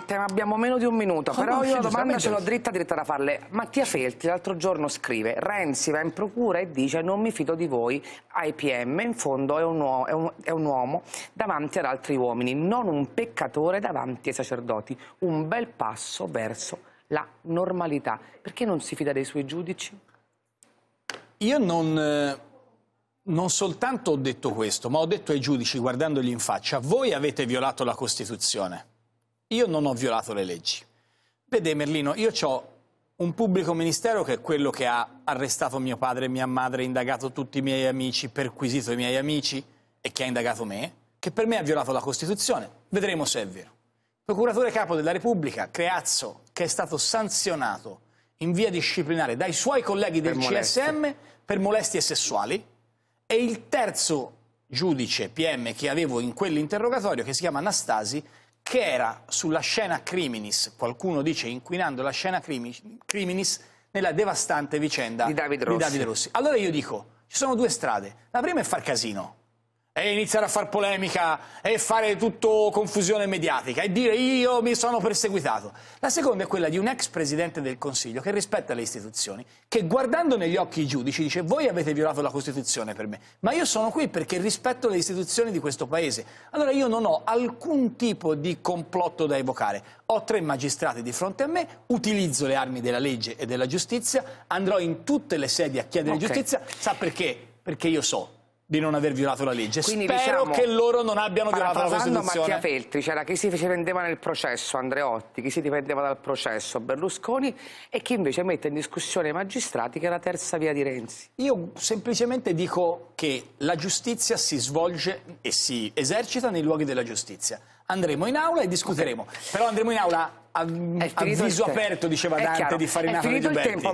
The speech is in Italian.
Presidente, abbiamo meno di un minuto, Come però io la domanda ce l'ho dritta dritta da farle. Mattia Felti l'altro giorno scrive Renzi va in procura e dice non mi fido di voi, IPM in fondo è un, uomo, è un, è un uomo davanti ad altri uomini, non un peccatore davanti ai sacerdoti, un bel passo verso la normalità. Perché non si fida dei suoi giudici? Io non... Eh, non soltanto ho detto questo, ma ho detto ai giudici guardandogli in faccia, voi avete violato la Costituzione. Io non ho violato le leggi. Vede Merlino, io ho un pubblico ministero che è quello che ha arrestato mio padre e mia madre, indagato tutti i miei amici, perquisito i miei amici e che ha indagato me, che per me ha violato la Costituzione. Vedremo se è vero. Procuratore capo della Repubblica, Creazzo, che è stato sanzionato in via disciplinare dai suoi colleghi del per CSM molestie. per molestie sessuali e il terzo giudice PM che avevo in quell'interrogatorio, che si chiama Anastasi, che era sulla scena criminis, qualcuno dice inquinando la scena criminis, nella devastante vicenda di Davide Rossi. Di David Rossi. Allora io dico, ci sono due strade. La prima è far casino, e iniziare a far polemica e fare tutto confusione mediatica e dire io mi sono perseguitato. La seconda è quella di un ex presidente del Consiglio che rispetta le istituzioni, che guardando negli occhi i giudici dice voi avete violato la Costituzione per me, ma io sono qui perché rispetto le istituzioni di questo Paese. Allora io non ho alcun tipo di complotto da evocare. Ho tre magistrati di fronte a me, utilizzo le armi della legge e della giustizia, andrò in tutte le sedi a chiedere okay. giustizia, sa perché? Perché io so di non aver violato la legge. Quindi, Spero diciamo, che loro non abbiano violato la Costituzione. Mattia Feltri, c'era chi si difendeva nel processo, Andreotti, chi si difendeva dal processo, Berlusconi, e chi invece mette in discussione i magistrati, che è la terza via di Renzi. Io semplicemente dico che la giustizia si svolge e si esercita nei luoghi della giustizia. Andremo in aula e discuteremo. Okay. Però andremo in aula a, a viso aperto, diceva è Dante chiaro. di Farinata di Berti.